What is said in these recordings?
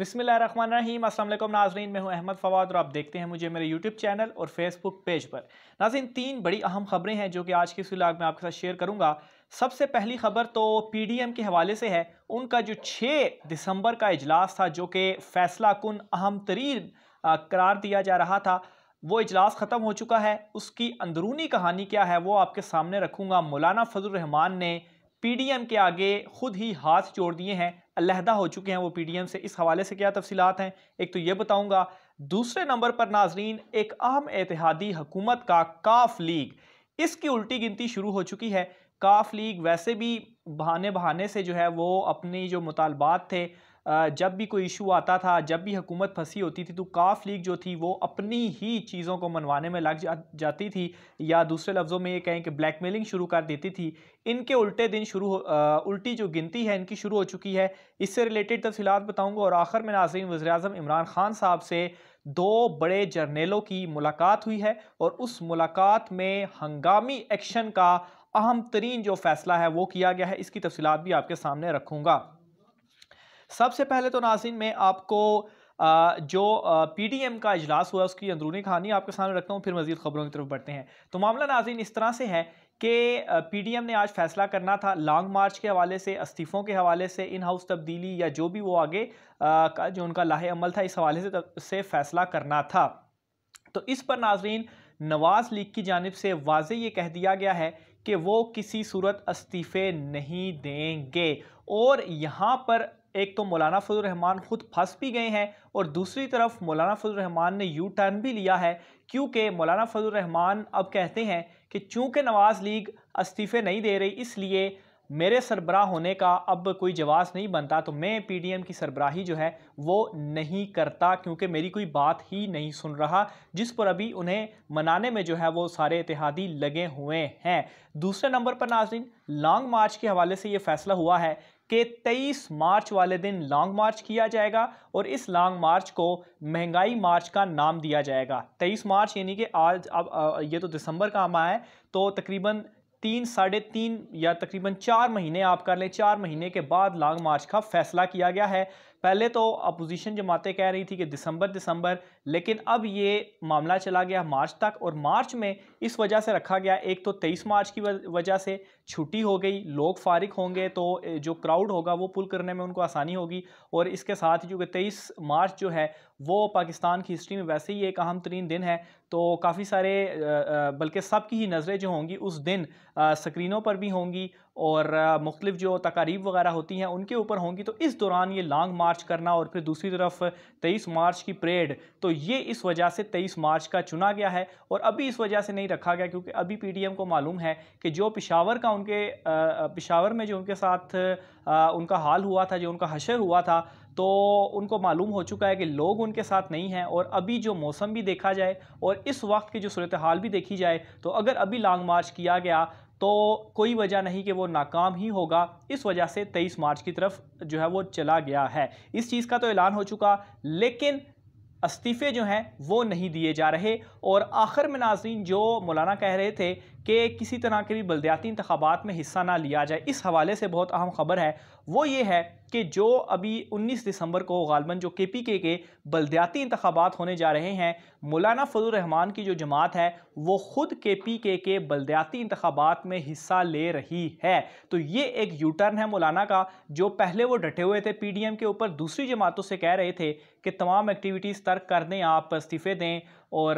रहीम असल नाजरीन मैं हूं अहमद फवाद और आप देखते हैं मुझे मेरे यूट्यूब चैनल और फेसबुक पेज पर नाजिन तीन बड़ी अहम खबरें हैं जो कि आज की सुलाग में आपके साथ शेयर करूंगा सबसे पहली खबर तो पीडीएम के हवाले से है उनका जो 6 दिसंबर का इजलास था जो कि फैसला कन अहम तरीन करार दिया जा रहा था वो इजलास ख़त्म हो चुका है उसकी अंदरूनी कहानी क्या है वो आपके सामने रखूँगा मौलाना फजल रहमान ने पीडीएम के आगे खुद ही हाथ जोड़ दिए हैं अलहदा हो चुके हैं वो पीडीएम से इस हवाले से क्या तफसीत हैं एक तो ये बताऊँगा दूसरे नंबर पर नाजरीन एक अहम एतिहादी हकूमत का काफ लीग इसकी उल्टी गिनती शुरू हो चुकी है काफ लीग वैसे भी बहाने बहाने से जो है वो अपनी जो मुतालबात थे जब भी कोई इशू आता था जब भी हुकूमत फंसी होती थी तो काफ लीग जो थी वो अपनी ही चीज़ों को मनवाने में लग जा, जाती थी या दूसरे लफ्ज़ों में ये कहें कि ब्लैकमेलिंग शुरू कर देती थी इनके उल्टे दिन शुरू उल्टी जो गिनती है इनकी शुरू हो चुकी है इससे रिलेटेड तफसीत बताऊँगा और आखिर में नाजरीन वजर अजम इमरान खान साहब से दो बड़े जर्नेलों की मुलाकात हुई है और उस मुलाकात में हंगामी एक्शन का अहम तरीन जो फैसला है वो किया गया है इसकी तफसीत भी आपके सामने रखूँगा सबसे पहले तो नासिन में आपको जो पीडीएम का इजलास हुआ उसकी अंदरूनी कहानी आपके सामने रखता हूँ फिर मजीद खबरों की तरफ बढ़ते हैं तो मामला नाजिन इस तरह से है कि पीडीएम ने आज फैसला करना था लॉन्ग मार्च के हवाले से इस्तीफ़ों के हवाले से इन हाउस तब्दीली या जो भी वो आगे का जो उनका लाहे अमल था इस हवाले से से फैसला करना था तो इस पर नाजरीन नवाज लीग की जानब से वाज ये कह दिया गया है कि वो किसी सूरत इस्तीफ़े नहीं देंगे और यहाँ पर एक तो मौलाना रहमान ख़ुद फंस भी गए हैं और दूसरी तरफ मौलाना रहमान ने यू टर्न भी लिया है क्योंकि मौलाना फजलरहमान अब कहते हैं कि चूँकि नवाज़ लीग इस्तीफ़े नहीं दे रही इसलिए मेरे सरबरा होने का अब कोई जवाब नहीं बनता तो मैं पीडीएम की सरबराही जो है वो नहीं करता क्योंकि मेरी कोई बात ही नहीं सुन रहा जिस पर अभी उन्हें मनाने में जो है वो सारे इतिहादी लगे हुए हैं दूसरे नंबर पर नाजरीन लॉन्ग मार्च के हवाले से ये फैसला हुआ है कि 23 मार्च वाले दिन लॉन्ग मार्च किया जाएगा और इस लॉन्ग मार्च को महंगाई मार्च का नाम दिया जाएगा 23 मार्च यानी कि आज अब ये तो दिसंबर का आमा है तो तकरीबन तीन साढ़े तीन या तकरीबन चार महीने आप कर लें चार महीने के बाद लॉन्ग मार्च का फैसला किया गया है पहले तो अपोजिशन जमातें कह रही थी कि दिसंबर दिसंबर लेकिन अब ये मामला चला गया मार्च तक और मार्च में इस वजह से रखा गया एक तो तेईस मार्च की वजह से छुट्टी हो गई लोग फारिग होंगे तो जो क्राउड होगा वो पुल करने में उनको आसानी होगी और इसके साथ जो कि तेईस मार्च जो है वो पाकिस्तान की हिस्ट्री में वैसे ही एक अहम तरीन दिन है तो काफ़ी सारे बल्कि सब की ही नज़रें जो होंगी उस दिन स्क्रीनों पर भी होंगी और मुख्तलिफ जो तकारीब वगैरह होती हैं उनके ऊपर होंगी तो इस दौरान ये लॉन्ग मार्च करना और फिर दूसरी तरफ तेईस मार्च की परेड तो ये इस वजह से तेईस मार्च का चुना गया है और अभी इस वजह से नहीं रखा गया क्योंकि अभी पी टी एम को मालूम है कि जो पिशावर का उनके पिशावर में जो उनके साथ उनका हाल हुआ था जो उनका हशर हुआ था तो उनको मालूम हो चुका है कि लोग उनके साथ नहीं हैं और अभी जो मौसम भी देखा जाए और इस वक्त की जो सूरत हाल भी देखी जाए तो अगर अभी लॉन्ग मार्च किया गया तो कोई वजह नहीं कि वो नाकाम ही होगा इस वजह से 23 मार्च की तरफ जो है वो चला गया है इस चीज़ का तो ऐलान हो चुका लेकिन इस्तीफ़े जो हैं वो नहीं दिए जा रहे और आखिर में नाजीन जो मौलाना कह रहे थे कि किसी तरह के भी बलदयाती इंतबात में हिस्सा ना लिया जाए इस हवाले से बहुत अहम खबर है वो ये है कि जो अभी 19 दिसंबर को गालबन जो के पी के के बलदयाती इंतबात होने जा रहे हैं मौलाना फजलरहमान की जो जमात है वो ख़ुद के पी के के बलदयाती इंतबात में हिस्सा ले रही है तो ये एक यू टर्न है मौलाना का जो पहले वो डटे हुए थे पी डी एम के ऊपर दूसरी जमातों से कह रहे थे कि तमाम एक्टिविटीज़ तर्क कर दें आप इस्तीफ़े दें और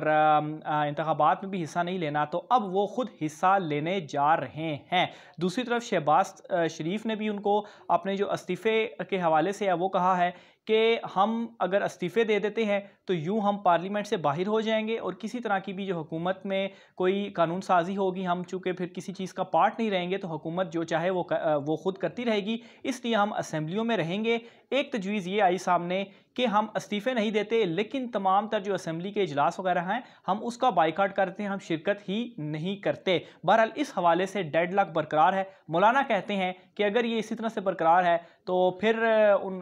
इंतबात में भी हिस्सा नहीं लेना तो अब वो ख़ुद हिस्सा लेने जा रहे हैं दूसरी तरफ शहबाज शरीफ ने भी उनको अपने जो इस्तीफ़े के हवाले से है वो कहा है कि हम अगर इस्तीफ़े दे देते हैं तो यूँ हम पार्लियामेंट से बाहर हो जाएंगे और किसी तरह की भी जो हुकूमत में कोई कानून साजी होगी हम चूँकि फिर किसी चीज़ का पार्ट नहीं रहेंगे तो हुकूमत जो चाहे वो वो ख़ुद करती रहेगी इसलिए हम असम्बलियों में रहेंगे एक तजवीज़ तो ये आई सामने कि हम इस्तीफ़े नहीं देते लेकिन तमाम तर जो असम्बली के अजलास वगैरह हैं हम उसका बाइकाट करते हैं हम शिरकत ही नहीं करते बहरहाल इस हवाले से डेड लाख बरकरार है मौलाना कहते हैं कि अगर ये इसी तरह से बरकरार है तो फिर उन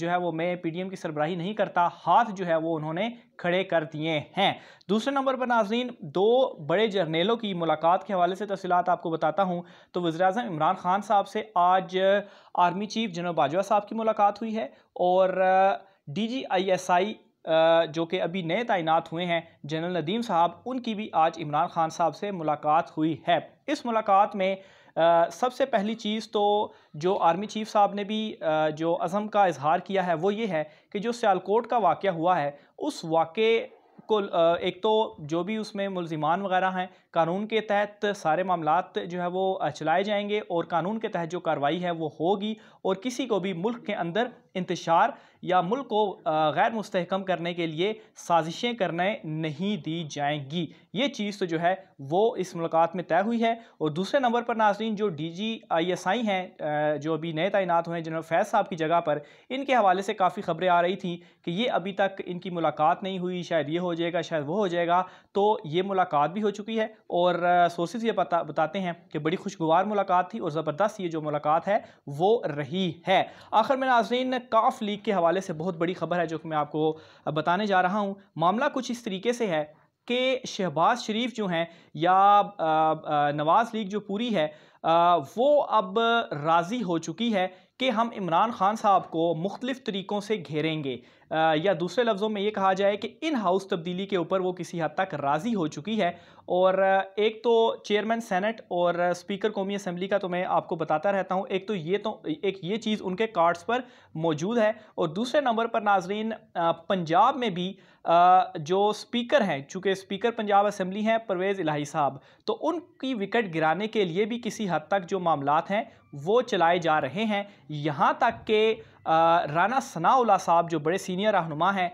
जो है वो मैं पीडीएम की सरबराही नहीं करता हाथ जो है वो उन्होंने खड़े कर दिए हैं दूसरे नंबर पर नाजीन दो बड़े जर्नेलों की मुलाकात के हवाले से तफसीत आपको बताता हूँ तो वजर अजम इमरान खान साहब से आज आर्मी चीफ जनरल बाजवा साहब की मुलाकात हुई है और D G I S I जो कि अभी नए तैनात हुए हैं जनरल नदीम साहब उनकी भी आज इमरान खान साहब से मुलाकात हुई है इस मुलाकात में सबसे पहली चीज़ तो जो आर्मी चीफ साहब ने भी जो अज़म का इजहार किया है वो ये है कि जो सियालकोट का वाक़ हुआ है उस वाक़े को एक तो जो भी उसमें मुलजिमान वगैरह हैं कानून के तहत सारे मामलात जो है वो चलाए जाएंगे और कानून के तहत जो कार्रवाई है वो होगी और किसी को भी मुल्क के अंदर इंतशार या मुल्क को गैर मुस्तकम करने के लिए साजिशें करने नहीं दी जाएंगी ये चीज़ तो जो है वो इस मुलाकात में तय हुई है और दूसरे नंबर पर नाजरीन जो D G I S I हैं जो अभी नए तैनात हुए हैं जनरल फैज साहब की जगह पर इनके हवाले से काफ़ी ख़बरें आ रही थी कि ये अभी तक इनकी मुलाकात नहीं हुई शायद ये हो जाएगा शायद वो हो जाएगा तो ये मुलाकात भी हो चुकी है और सोर्सेज ये पता बताते हैं कि बड़ी खुशगवार मुलाकात थी और ज़बरदस्त ये जो मुलाकात है वो रही है आखिर में नाजरीन काफ लीग के हवाले से बहुत बड़ी खबर है जो कि मैं आपको बताने जा रहा हूँ मामला कुछ इस तरीके से है कि शहबाज शरीफ जो हैं या नवाज़ लीग जो पूरी है वो अब राज़ी हो चुकी है कि हम इमरान खान साहब को मुख्तलिफ़ तरीक़ों से घेरेंगे या दूसरे लफ्ज़ों में ये कहा जाए कि इन हाउस तब्दीली के ऊपर वो किसी हद तक राज़ी हो चुकी है और एक तो चेयरमैन सेनेट और स्पीकर कौमी असम्बली का तो मैं आपको बताता रहता हूँ एक तो ये तो एक ये चीज़ उनके कार्ड्स पर मौजूद है और दूसरे नंबर पर नाजरीन पंजाब में भी जो स्पीकर हैं चूँकि स्पीकर पंजाब असम्बली हैं परवेज़ इलाही साहब तो उनकी विकेट गिराने के लिए भी किसी हद तक जो मामला हैं वो चलाए जा रहे हैं यहाँ तक के राना सनाउल्ला साहब जो बड़े सीनियर रहनुमा हैं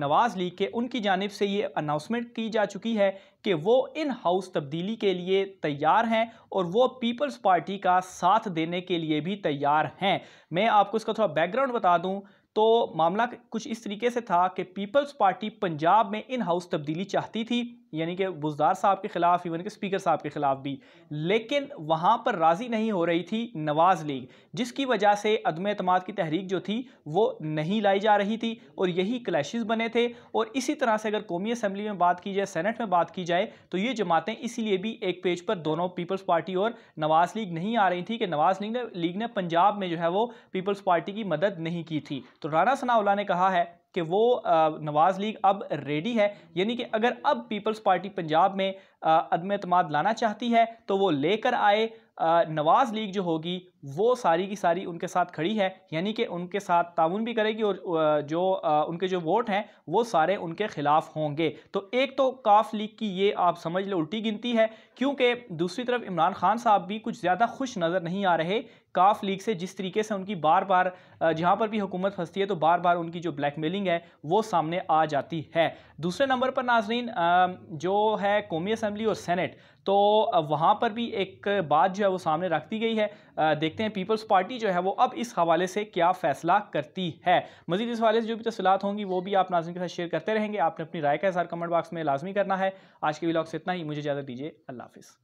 नवाज़ लीग के उनकी जानब से ये अनाउंसमेंट की जा चुकी है कि वो इन हाउस तब्दीली के लिए तैयार हैं और वो पीपल्स पार्टी का साथ देने के लिए भी तैयार हैं मैं आपको इसका थोड़ा बैकग्राउंड बता दूं तो मामला कुछ इस तरीके से था कि पीपल्स पार्टी पंजाब में इन हाउस तब्दीली चाहती थी यानी कि बुजदार साहब के ख़िलाफ़ इवन के स्पीकर साहब के ख़िलाफ़ भी लेकिन वहाँ पर राज़ी नहीं हो रही थी नवाज़ लीग जिसकी वजह से अदम अतमाद की तहरीक जो थी वो नहीं लाई जा रही थी और यही क्लैश बने थे और इसी तरह से अगर कौमी असम्बली में बात की जाए सेनेट में बात की जाए तो ये जमातें इसीलिए भी एक पेज पर दोनों पीपल्स पार्टी और नवाज़ लीग नहीं आ रही थी कि नवाज़ लीग ने लीग ने पंजाब में जो है वो पीपल्स पार्टी की मदद नहीं की थी तो राना सनाउल्ला ने कहा है कि वो नवाज़ लीग अब रेडी है यानी कि अगर अब पीपल्स पार्टी पंजाब में अदम अतमाद लाना चाहती है तो वो लेकर आए नवाज़ लीग जो होगी वो सारी की सारी उनके साथ खड़ी है यानी कि उनके साथ ताउन भी करेगी और जो उनके जो वोट हैं वो सारे उनके ख़िलाफ़ होंगे तो एक तो काफ लीग की ये आप समझ लो उल्टी गिनती है क्योंकि दूसरी तरफ इमरान खान साहब भी कुछ ज़्यादा खुश नज़र नहीं आ रहे काफ लीग से जिस तरीके से उनकी बार बार जहाँ पर भी हुकूमत फंसती है तो बार बार उनकी जो ब्लैक मेलिंग है वो सामने आ जाती है दूसरे नंबर पर नाजरीन जो है कौमी असम्बली और सैनट तो वहाँ पर भी एक बात जो है वो सामने रख दी गई है देख देखते हैं पीपल्स पार्टी जो है वो अब इस हवाले से क्या फैसला करती है मजीद इस हवाले से जो भी तफसलत होंगी वो भी आप नाजन के साथ शेयर करते रहेंगे आपने अपनी राय का इजहार कमेंट बॉक्स में लाजमी करना है आज के ब्लॉग से इतना ही मुझे इजाज़त दीजिए अल्लाह हाफिज़